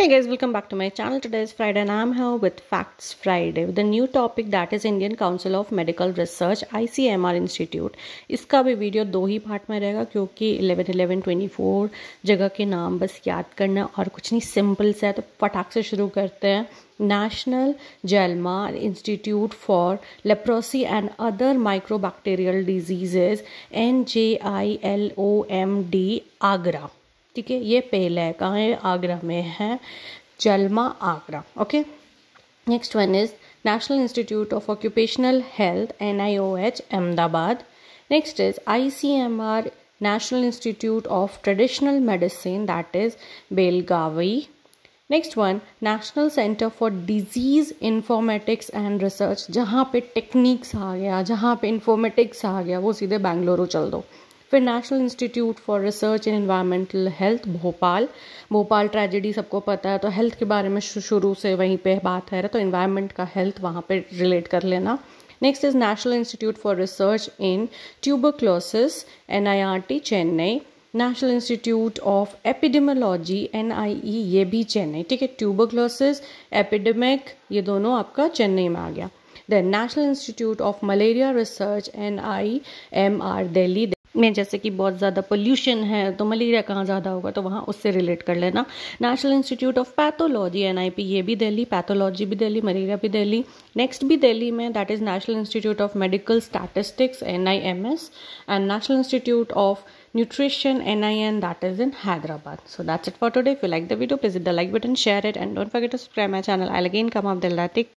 Hey guys, welcome back to my channel. Today is Friday and I'm here with Facts Friday with a new topic that is Indian Council of Medical Research ICMR Institute. इसका भी video दो ही part में रहेगा क्योंकि 11 11 24 जगह के नाम बस याद करना और कुछ नहीं सिंपल से है तो फटाक से शुरू करते हैं National Jalmar Institute for Leprosy and Other Microbacterial Diseases NJILOMD Agra. ठीक है ये पहला है कहाँ है आगरा में है JALMA Agra okay next one is national institute of occupational health in Ahmedabad next is I national institute of traditional medicine that is Belagavi next one national centre for disease informatics and research जहाँ पे टेक्निक्स आ गया जहाँ पे इन्फॉर्मेटिक्स आ गया वो सीधे बेंगलुरु चल दो फिर national institute for research in environmental health Bhopal Bhopal tragedy सबको पता है तो हेल्थ के बारे में शुरू से वहीं पे बात है तो इन्वायरमेंट का हेल्थ वहाँ पे रिलेट कर लेना next is national institute for research in tuberculosis N I R T Chennai national institute of epidemiology N I E ये भी चेन्नई ठीक है ट्यूबरक्लोसिस एपिडेमिक ये दोनों आपका चेन्नई में आ गया then national institute of malaria research N I M R Delhi में जैसे कि बहुत ज़्यादा पोल्यूशन है तो मलेरिया कहाँ ज़्यादा होगा तो वहाँ उससे रिलेट कर लेना national institute of pathology N ये भी दिल्ली पैथोलॉजी भी दिल्ली मलेरिया भी दिल्ली नेक्स्ट भी दिल्ली में that is national institute of medical statistics N and national institute of nutrition N I N that is in Hyderabad so that's it for today if you like the video please the like button share it and don't forget to subscribe my channel I लगेन come of दिल्ला